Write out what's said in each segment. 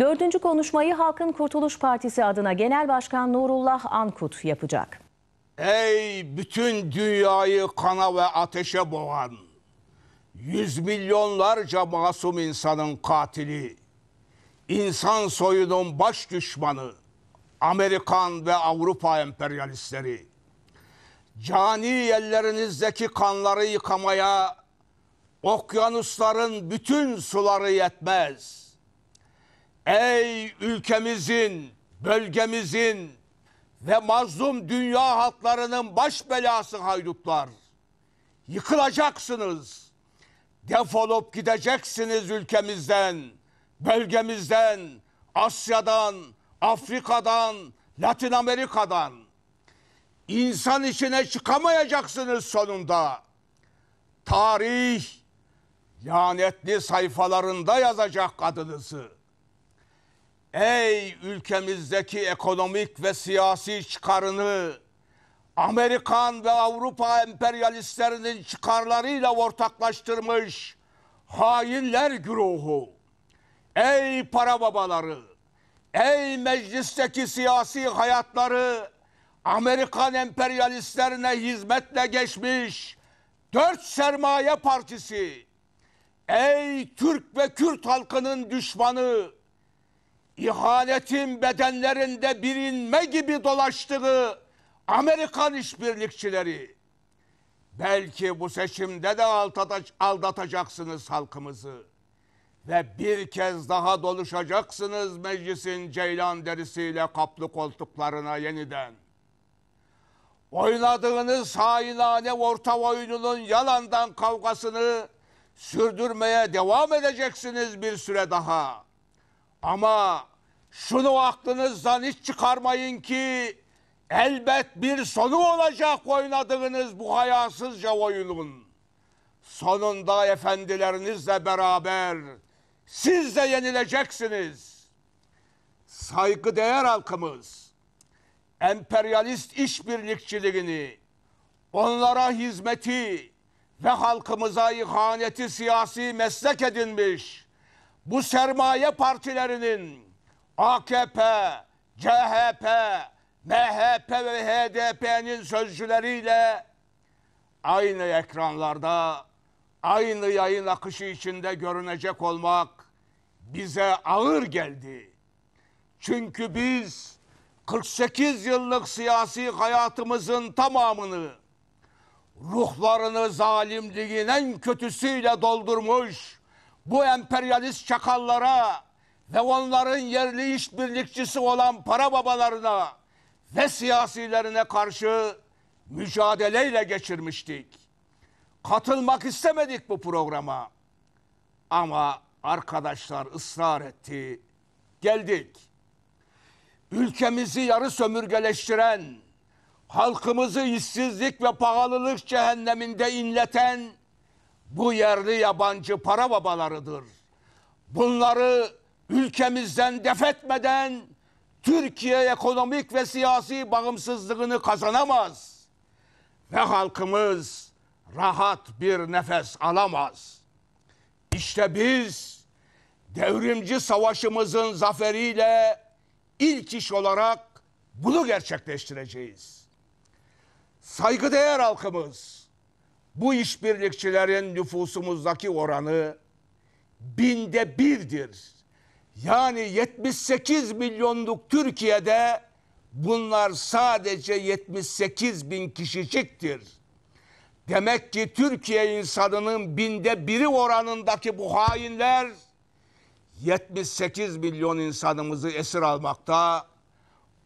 Dördüncü konuşmayı Halkın Kurtuluş Partisi adına Genel Başkan Nurullah Ankut yapacak. Ey bütün dünyayı kana ve ateşe boğan, yüz milyonlarca masum insanın katili, insan soyunun baş düşmanı, Amerikan ve Avrupa emperyalistleri, cani ellerinizdeki kanları yıkamaya, okyanusların bütün suları yetmez.'' Ey ülkemizin, bölgemizin ve mazlum dünya halklarının baş belası haydutlar. Yıkılacaksınız. Defolup gideceksiniz ülkemizden, bölgemizden, Asya'dan, Afrika'dan, Latin Amerika'dan. İnsan içine çıkamayacaksınız sonunda. Tarih lanetli sayfalarında yazacak adınızı. Ey ülkemizdeki ekonomik ve siyasi çıkarını Amerikan ve Avrupa emperyalistlerinin çıkarlarıyla ortaklaştırmış hainler güruhu. Ey para babaları, ey meclisteki siyasi hayatları Amerikan emperyalistlerine hizmetle geçmiş dört sermaye partisi. Ey Türk ve Kürt halkının düşmanı, İhanetin bedenlerinde bilinme gibi dolaştığı Amerikan işbirlikçileri. Belki bu seçimde de aldatacaksınız halkımızı. Ve bir kez daha doluşacaksınız meclisin ceylan derisiyle kaplı koltuklarına yeniden. Oynadığınız hainane orta oyununun yalandan kavgasını sürdürmeye devam edeceksiniz bir süre daha.'' Ama şunu aklınızdan hiç çıkarmayın ki elbet bir sonu olacak oynadığınız bu hayasızca oyunun. Sonunda efendilerinizle beraber siz de yenileceksiniz. Saygıdeğer halkımız, emperyalist işbirlikçiliğini, onlara hizmeti ve halkımıza ihaneti siyasi meslek edinmiş bu sermaye partilerinin AKP, CHP, MHP ve HDP'nin sözcüleriyle aynı ekranlarda, aynı yayın akışı içinde görünecek olmak bize ağır geldi. Çünkü biz 48 yıllık siyasi hayatımızın tamamını ruhlarını zalimliğin en kötüsüyle doldurmuş bu emperyalist çakallara ve onların yerli işbirlikçisi olan para babalarına ve siyasilerine karşı mücadeleyle geçirmiştik. Katılmak istemedik bu programa. Ama arkadaşlar ısrar etti. Geldik. Ülkemizi yarı sömürgeleştiren, halkımızı işsizlik ve pahalılık cehenneminde inleten bu yerli yabancı para babalarıdır. Bunları ülkemizden defetmeden Türkiye ekonomik ve siyasi bağımsızlığını kazanamaz ve halkımız rahat bir nefes alamaz. İşte biz devrimci savaşımızın zaferiyle ilk iş olarak bunu gerçekleştireceğiz. Saygıdeğer halkımız bu işbirlikçilerin nüfusumuzdaki oranı binde birdir. Yani 78 milyonluk Türkiye'de bunlar sadece 78 bin kişiciktir. Demek ki Türkiye insanının binde biri oranındaki bu hainler 78 milyon insanımızı esir almakta,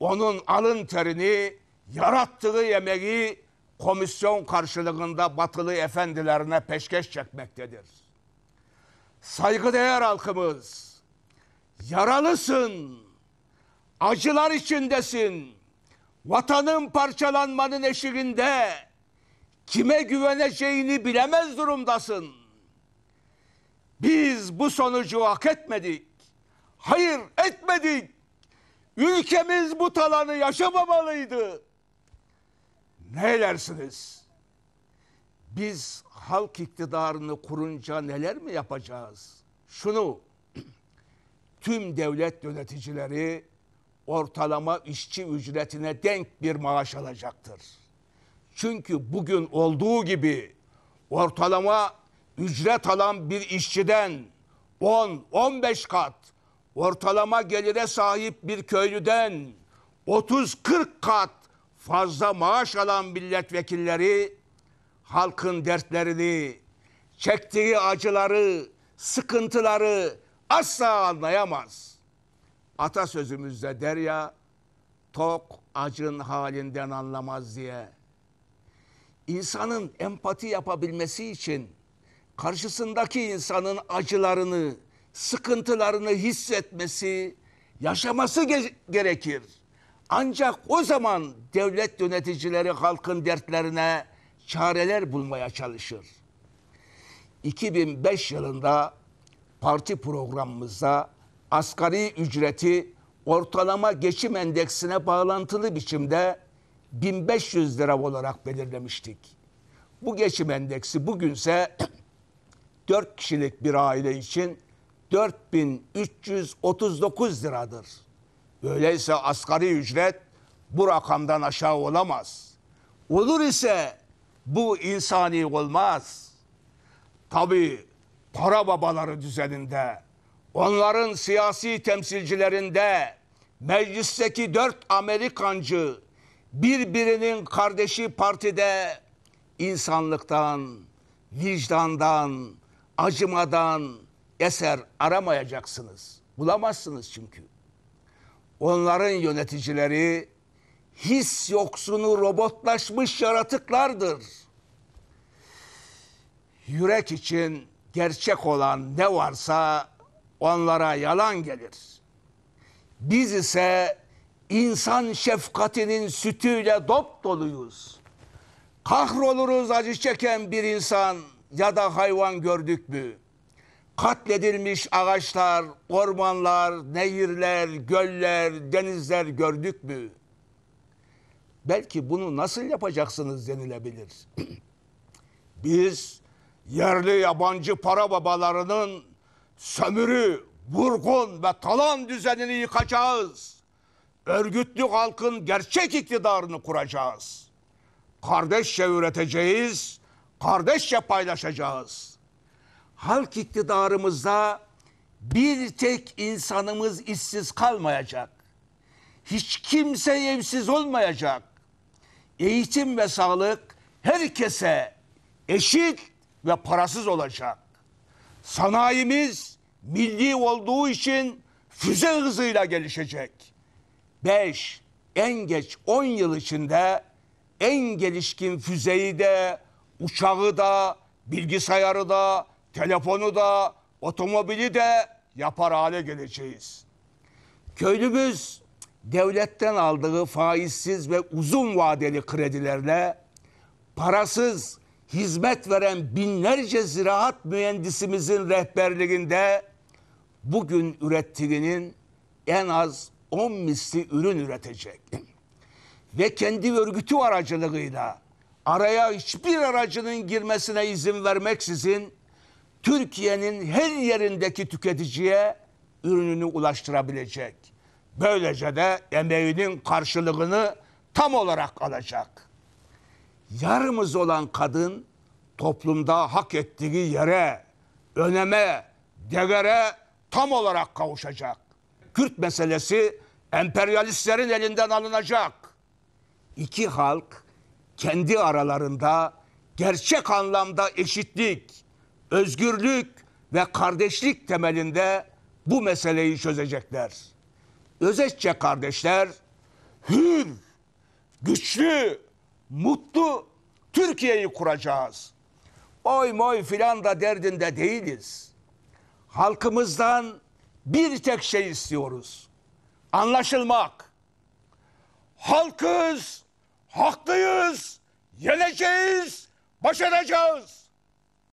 onun alın terini, yarattığı yemeği komisyon karşılığında batılı efendilerine peşkeş çekmektedir. Saygıdeğer halkımız, yaralısın, acılar içindesin, vatanın parçalanmanın eşiğinde kime güveneceğini bilemez durumdasın. Biz bu sonucu hak etmedik. Hayır etmedik. Ülkemiz bu talanı yaşamamalıydı ne edersiniz? Biz halk iktidarını kurunca neler mi yapacağız? Şunu tüm devlet yöneticileri ortalama işçi ücretine denk bir maaş alacaktır. Çünkü bugün olduğu gibi ortalama ücret alan bir işçiden 10-15 kat, ortalama gelire sahip bir köylüden 30-40 kat fazla maaş alan milletvekilleri halkın dertlerini, çektiği acıları, sıkıntıları asla anlayamaz. Atasözümüzde der ya, tok acın halinden anlamaz diye. İnsanın empati yapabilmesi için karşısındaki insanın acılarını, sıkıntılarını hissetmesi, yaşaması ge gerekir. Ancak o zaman devlet yöneticileri halkın dertlerine çareler bulmaya çalışır. 2005 yılında parti programımızda asgari ücreti ortalama geçim endeksine bağlantılı biçimde 1500 lira olarak belirlemiştik. Bu geçim endeksi bugünse 4 kişilik bir aile için 4339 liradır. Böyleyse asgari ücret bu rakamdan aşağı olamaz. Olur ise bu insani olmaz. Tabi para babaları düzeninde, onların siyasi temsilcilerinde, meclisteki dört Amerikancı birbirinin kardeşi partide insanlıktan, vicdandan, acımadan eser aramayacaksınız. Bulamazsınız çünkü onların yöneticileri his yoksunu robotlaşmış yaratıklardır. Yürek için gerçek olan ne varsa onlara yalan gelir. Biz ise insan şefkatinin sütüyle dop doluyuz. Kahroluruz acı çeken bir insan ya da hayvan gördük mü? Katledilmiş ağaçlar, ormanlar, nehirler, göller, denizler gördük mü? Belki bunu nasıl yapacaksınız denilebilir. Biz yerli yabancı para babalarının sömürü, vurgun ve talan düzenini yıkacağız. Örgütlü halkın gerçek iktidarını kuracağız. Kardeşçe üreteceğiz, kardeşçe paylaşacağız.'' halk iktidarımızda bir tek insanımız işsiz kalmayacak. Hiç kimse evsiz olmayacak. Eğitim ve sağlık herkese eşit ve parasız olacak. Sanayimiz milli olduğu için füze hızıyla gelişecek. 5 en geç 10 yıl içinde en gelişkin füzeyi de, uçağı da, bilgisayarı da, telefonu da, otomobili de yapar hale geleceğiz. Köylümüz devletten aldığı faizsiz ve uzun vadeli kredilerle parasız hizmet veren binlerce ziraat mühendisimizin rehberliğinde bugün ürettiğinin en az 10 misli ürün üretecek. Ve kendi örgütü aracılığıyla araya hiçbir aracının girmesine izin vermeksizin Türkiye'nin her yerindeki tüketiciye ürününü ulaştırabilecek. Böylece de emeğinin karşılığını tam olarak alacak. Yarımız olan kadın toplumda hak ettiği yere, öneme, değere tam olarak kavuşacak. Kürt meselesi emperyalistlerin elinden alınacak. İki halk kendi aralarında gerçek anlamda eşitlik, özgürlük ve kardeşlik temelinde bu meseleyi çözecekler. Özetçe kardeşler hür, güçlü, mutlu Türkiye'yi kuracağız. Oy moy filan da derdinde değiliz. Halkımızdan bir tek şey istiyoruz. Anlaşılmak. Halkız, haklıyız, yeneceğiz, başaracağız.